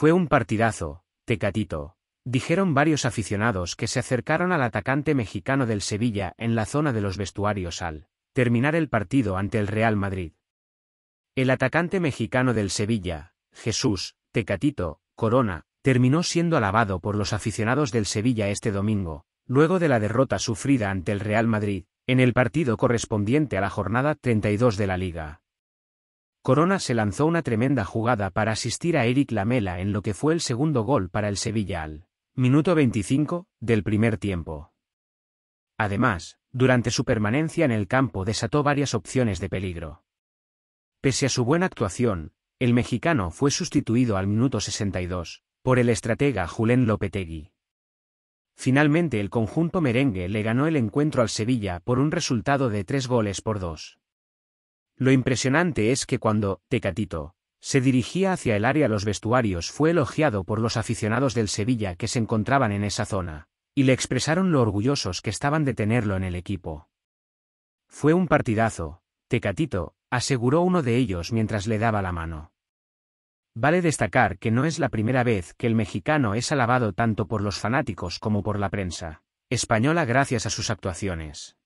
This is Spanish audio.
Fue un partidazo, Tecatito, dijeron varios aficionados que se acercaron al atacante mexicano del Sevilla en la zona de los vestuarios al terminar el partido ante el Real Madrid. El atacante mexicano del Sevilla, Jesús, Tecatito, Corona, terminó siendo alabado por los aficionados del Sevilla este domingo, luego de la derrota sufrida ante el Real Madrid, en el partido correspondiente a la jornada 32 de la Liga. Corona se lanzó una tremenda jugada para asistir a Eric Lamela en lo que fue el segundo gol para el Sevilla al minuto 25 del primer tiempo. Además, durante su permanencia en el campo desató varias opciones de peligro. Pese a su buena actuación, el mexicano fue sustituido al minuto 62 por el estratega Julén Lopetegui. Finalmente el conjunto merengue le ganó el encuentro al Sevilla por un resultado de tres goles por dos. Lo impresionante es que cuando, Tecatito, se dirigía hacia el área los vestuarios fue elogiado por los aficionados del Sevilla que se encontraban en esa zona, y le expresaron lo orgullosos que estaban de tenerlo en el equipo. Fue un partidazo, Tecatito, aseguró uno de ellos mientras le daba la mano. Vale destacar que no es la primera vez que el mexicano es alabado tanto por los fanáticos como por la prensa española gracias a sus actuaciones.